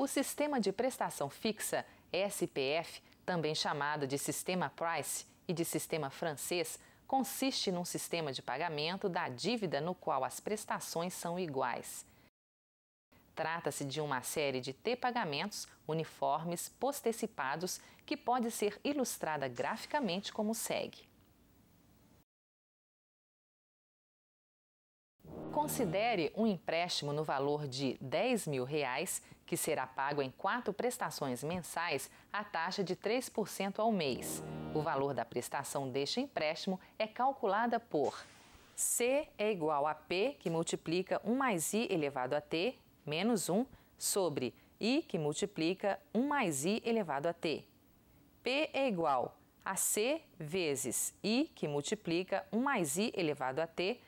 O sistema de prestação fixa, SPF, também chamado de sistema Price e de sistema francês, consiste num sistema de pagamento da dívida no qual as prestações são iguais. Trata-se de uma série de T pagamentos uniformes postecipados que pode ser ilustrada graficamente como segue. Considere um empréstimo no valor de 10 mil reais, que será pago em quatro prestações mensais à taxa de 3% ao mês. O valor da prestação deste empréstimo é calculada por C é igual a P, que multiplica 1 mais I elevado a T, menos 1, sobre I, que multiplica 1 mais I elevado a T. P é igual a C vezes I, que multiplica 1 mais I elevado a T, menos 1.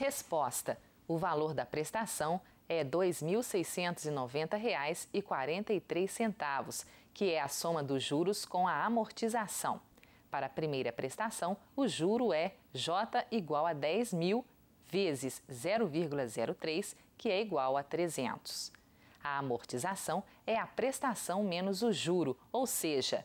Resposta: o valor da prestação é R$ 2.690,43, que é a soma dos juros com a amortização. Para a primeira prestação, o juro é J igual a 10 mil vezes 0,03, que é igual a 300. A amortização é a prestação menos o juro, ou seja,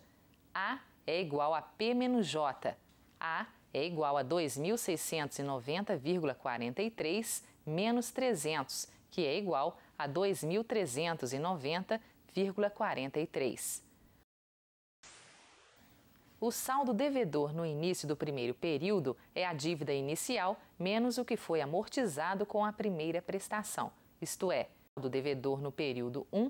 A é igual a P menos J. A é igual a 2.690,43 menos 300, que é igual a 2.390,43. O saldo devedor no início do primeiro período é a dívida inicial menos o que foi amortizado com a primeira prestação, isto é, o saldo devedor no período 1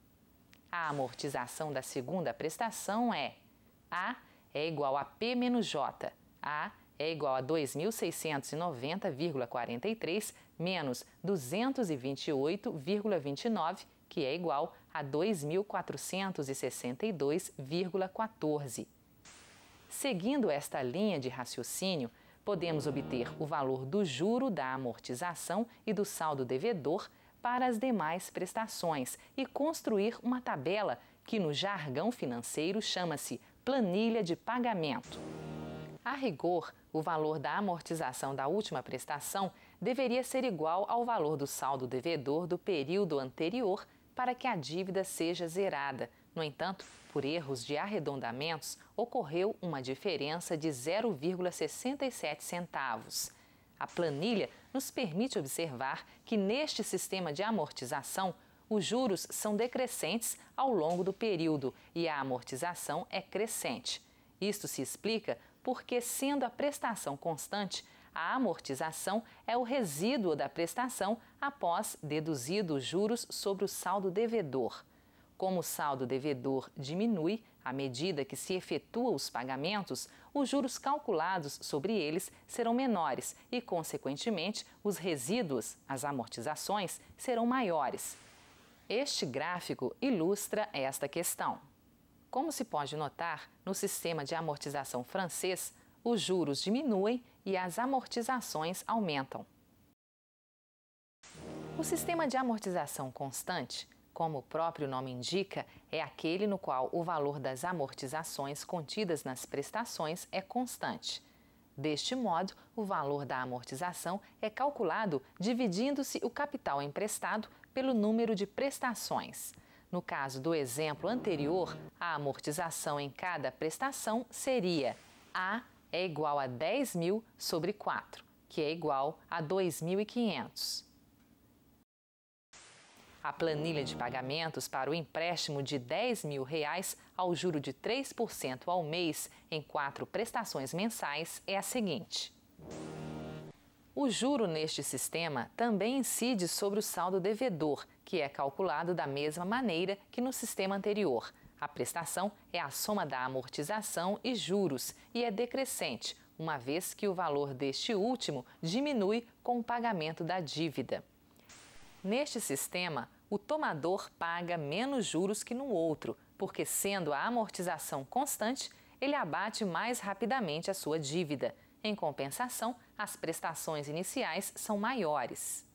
A amortização da segunda prestação é A é igual a P menos J. A é igual a 2.690,43 menos 228,29, que é igual a 2.462,14. Seguindo esta linha de raciocínio, podemos obter o valor do juro da amortização e do saldo devedor para as demais prestações e construir uma tabela que no jargão financeiro chama-se planilha de pagamento. A rigor, o valor da amortização da última prestação deveria ser igual ao valor do saldo devedor do período anterior para que a dívida seja zerada. No entanto, por erros de arredondamentos, ocorreu uma diferença de 0,67 centavos. A planilha nos permite observar que neste sistema de amortização, os juros são decrescentes ao longo do período e a amortização é crescente. Isto se explica porque, sendo a prestação constante, a amortização é o resíduo da prestação após deduzido os juros sobre o saldo devedor. Como o saldo devedor diminui à medida que se efetuam os pagamentos, os juros calculados sobre eles serão menores e, consequentemente, os resíduos, as amortizações, serão maiores. Este gráfico ilustra esta questão. Como se pode notar, no sistema de amortização francês, os juros diminuem e as amortizações aumentam. O sistema de amortização constante como o próprio nome indica, é aquele no qual o valor das amortizações contidas nas prestações é constante. Deste modo, o valor da amortização é calculado dividindo-se o capital emprestado pelo número de prestações. No caso do exemplo anterior, a amortização em cada prestação seria A é igual a 10 mil sobre 4, que é igual a 2.500. A planilha de pagamentos para o empréstimo de 10 mil reais ao juro de 3% ao mês em quatro prestações mensais é a seguinte. O juro neste sistema também incide sobre o saldo devedor, que é calculado da mesma maneira que no sistema anterior. A prestação é a soma da amortização e juros e é decrescente, uma vez que o valor deste último diminui com o pagamento da dívida. Neste sistema, o tomador paga menos juros que no outro, porque, sendo a amortização constante, ele abate mais rapidamente a sua dívida. Em compensação, as prestações iniciais são maiores.